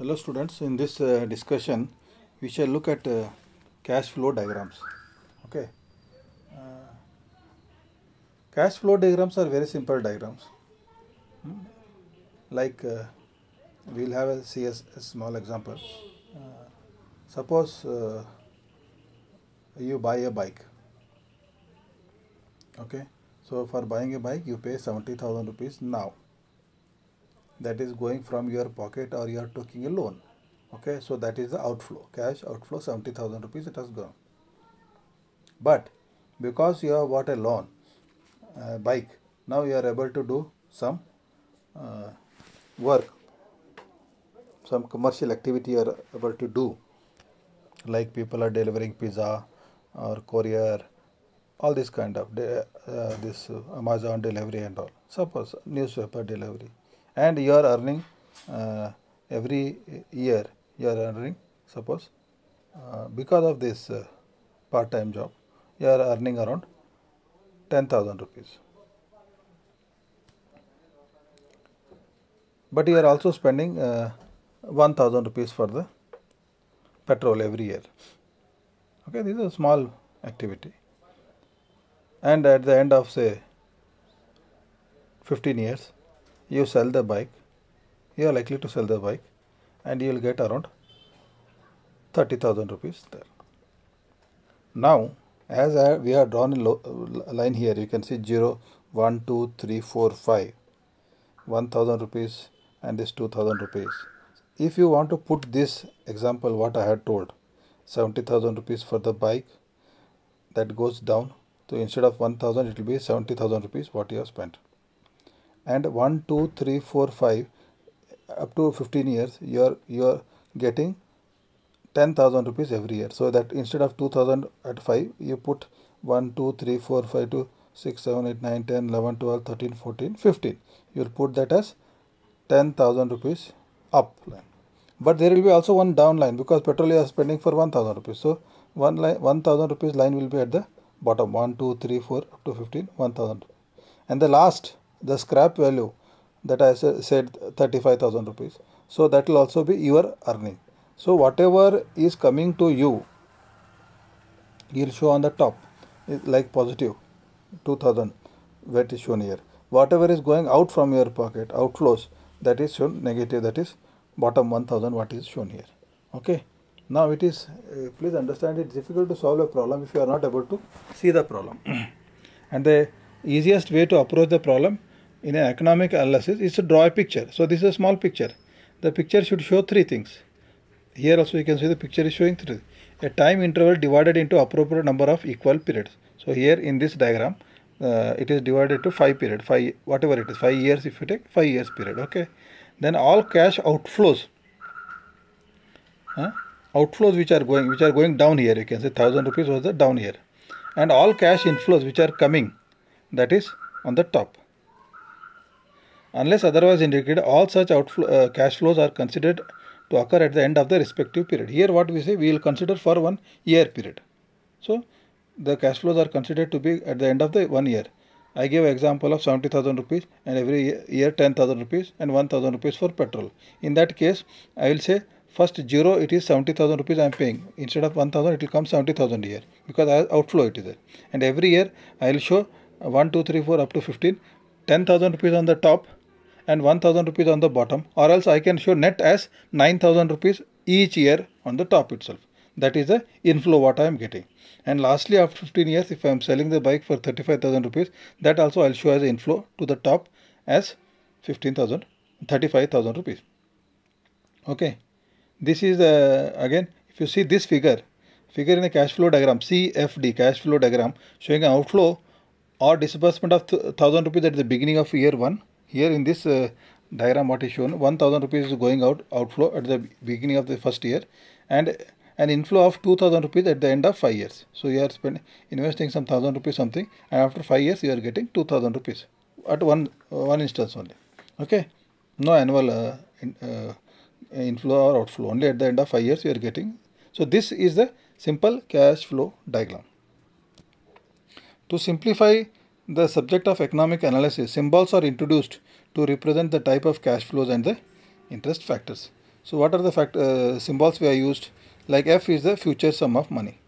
Hello students, in this uh, discussion we shall look at uh, cash flow diagrams. Okay, uh, Cash flow diagrams are very simple diagrams. Hmm? Like uh, we will have a, see a, a small example. Uh, suppose uh, you buy a bike. Okay, so for buying a bike you pay 70,000 rupees now that is going from your pocket or you are taking a loan okay so that is the outflow cash outflow 70000 rupees it has gone but because you have bought a loan uh, bike now you are able to do some uh, work some commercial activity you are able to do like people are delivering pizza or courier all this kind of uh, this amazon delivery and all suppose newspaper delivery and you are earning uh, every year you are earning suppose uh, because of this uh, part-time job you are earning around 10,000 rupees. But you are also spending uh, 1000 rupees for the petrol every year. Okay, this is a small activity. And at the end of say 15 years, you sell the bike, you are likely to sell the bike and you will get around 30,000 rupees there. Now, as I, we are drawn a line here, you can see 0, 1, 2, 3, 4, 5, 1000 rupees and this 2000 rupees. If you want to put this example what I had told, 70,000 rupees for the bike that goes down. So instead of 1000 it will be 70,000 rupees what you have spent and 1 2 3 4 5 up to 15 years you are you are getting 10000 rupees every year so that instead of 2000 at 5 you put 1 2 3 4 5 2 6 7 8 9 10 11 12 13 14 15 you will put that as 10000 rupees up line but there will be also one down line because petrol you are spending for 1000 rupees so one line 1000 rupees line will be at the bottom 1 2 3 4 up to 15 1000 and the last the scrap value that I said 35,000 rupees. So that will also be your earning. So whatever is coming to you, you will show on the top like positive 2000 that is shown here. Whatever is going out from your pocket, outflows that is shown negative that is bottom 1000 what is shown here. Okay. Now it is, uh, please understand it's difficult to solve a problem if you are not able to see the problem. and the easiest way to approach the problem in an economic analysis is to draw a picture. So this is a small picture. The picture should show three things. Here also you can see the picture is showing three. A time interval divided into appropriate number of equal periods. So here in this diagram, uh, it is divided to five period, five whatever it is, five years if you take five years period. Okay, then all cash outflows, huh? outflows which are going which are going down here. You can say thousand rupees was the down here, and all cash inflows which are coming, that is on the top. Unless otherwise indicated, all such outflow, uh, cash flows are considered to occur at the end of the respective period. Here what we say, we will consider for one year period. So, the cash flows are considered to be at the end of the one year. I gave example of 70,000 rupees and every year 10,000 rupees and 1,000 rupees for petrol. In that case, I will say first 0 it is 70,000 rupees I am paying. Instead of 1,000 it will come 70,000 here because I outflow it is there. And every year I will show 1, 2, 3, 4 up to 15, 10,000 rupees on the top and 1000 rupees on the bottom or else I can show net as 9000 rupees each year on the top itself. That is the inflow what I am getting. And lastly, after 15 years, if I am selling the bike for 35,000 rupees, that also I'll show as inflow to the top as 15,000, 35,000 rupees. Okay. This is uh, again, if you see this figure, figure in a cash flow diagram, CFD, cash flow diagram, showing an outflow or disbursement of 1000 rupees at the beginning of year 1 here in this uh, diagram what is shown 1000 rupees is going out outflow at the beginning of the first year and an inflow of 2000 rupees at the end of 5 years. So you are spending investing some 1000 rupees something and after 5 years you are getting 2000 rupees at one uh, one instance only. Okay. No annual uh, in, uh, inflow or outflow only at the end of 5 years you are getting. So this is the simple cash flow diagram. To simplify the subject of economic analysis, symbols are introduced to represent the type of cash flows and the interest factors. So what are the fact, uh, symbols we are used? Like F is the future sum of money.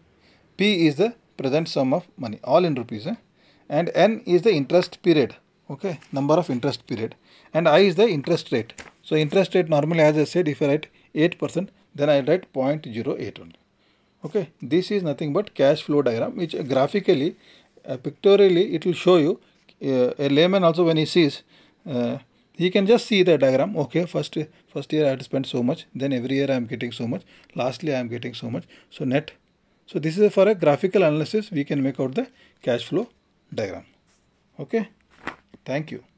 P is the present sum of money, all in rupees. Eh? And N is the interest period, okay, number of interest period. And I is the interest rate. So interest rate normally as I said, if I write 8%, then I write 0.08 only. Okay, this is nothing but cash flow diagram which graphically uh, pictorially it will show you uh, a layman also when he sees uh, he can just see the diagram okay first first year I had spent so much then every year I am getting so much lastly I am getting so much so net so this is for a graphical analysis we can make out the cash flow diagram okay thank you